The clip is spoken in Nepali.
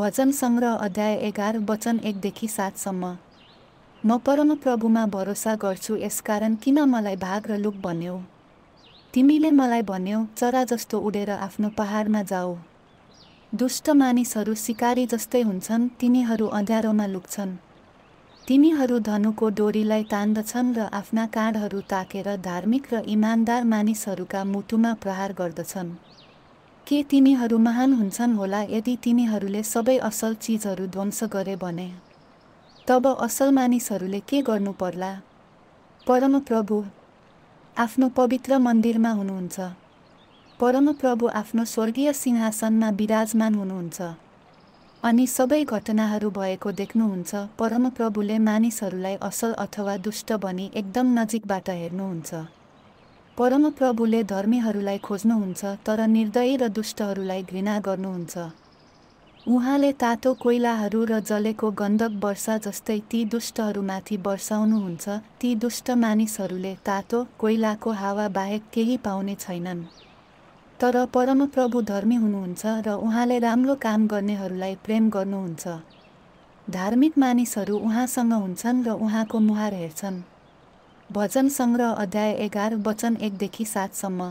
भजन सङ्ग्रह अध्याय एघार वचन एकदेखि सातसम्म म परम प्रभुमा भरोसा गर्छु यसकारण किन मलाई भाग र लुक भन्यौ तिमीले मलाई भन्यौ चरा जस्तो उडेर आफ्नो पहाडमा जाऊ दुष्ट मानिसहरू सिकारी जस्तै हुन्छन् तिनीहरू अँध्यारोमा लुक्छन् तिनीहरू धनुको डोरीलाई तान्दछन् र आफ्ना काँडहरू ताकेर धार्मिक र इमान्दार मानिसहरूका मुटुमा प्रहार गर्दछन् के तिमीहरू महान हुन्छन् होला यदि तिमीहरूले सबै असल चिजहरू ध्वंस गरे भने तब असल मानिसहरूले के गर्नु पर्ला परमप्रभु आफ्नो पवित्र मन्दिरमा हुनुहुन्छ परमप्रभु आफ्नो स्वर्गीय सिंहासनमा विराजमान हुनुहुन्छ अनि सबै घटनाहरू भएको देख्नुहुन्छ परमप्रभुले मानिसहरूलाई असल अथवा दुष्ट भनी एकदम नजिकबाट हेर्नुहुन्छ परमप्रभुले धर्मीहरूलाई खोज्नुहुन्छ तर निर्दयी र दुष्टहरूलाई घृणा गर्नुहुन्छ उहाँले तातो कोइलाहरू र जलेको गन्धक वर्षा जस्तै ती दुष्टहरूमाथि वर्षाउनुहुन्छ ती दुष्ट मानिसहरूले तातो कोइलाको हावा बाहेक केही पाउने छैनन् तर परमप्रभु धर्मी हुनुहुन्छ र उहाँले राम्रो काम गर्नेहरूलाई प्रेम गर्नुहुन्छ धार्मिक मानिसहरू उहाँसँग हुन्छन् र उहाँको मुहार हेर्छन् भजन सङ्ग्रह अध्याय एघार वचन एकदेखि सातसम्म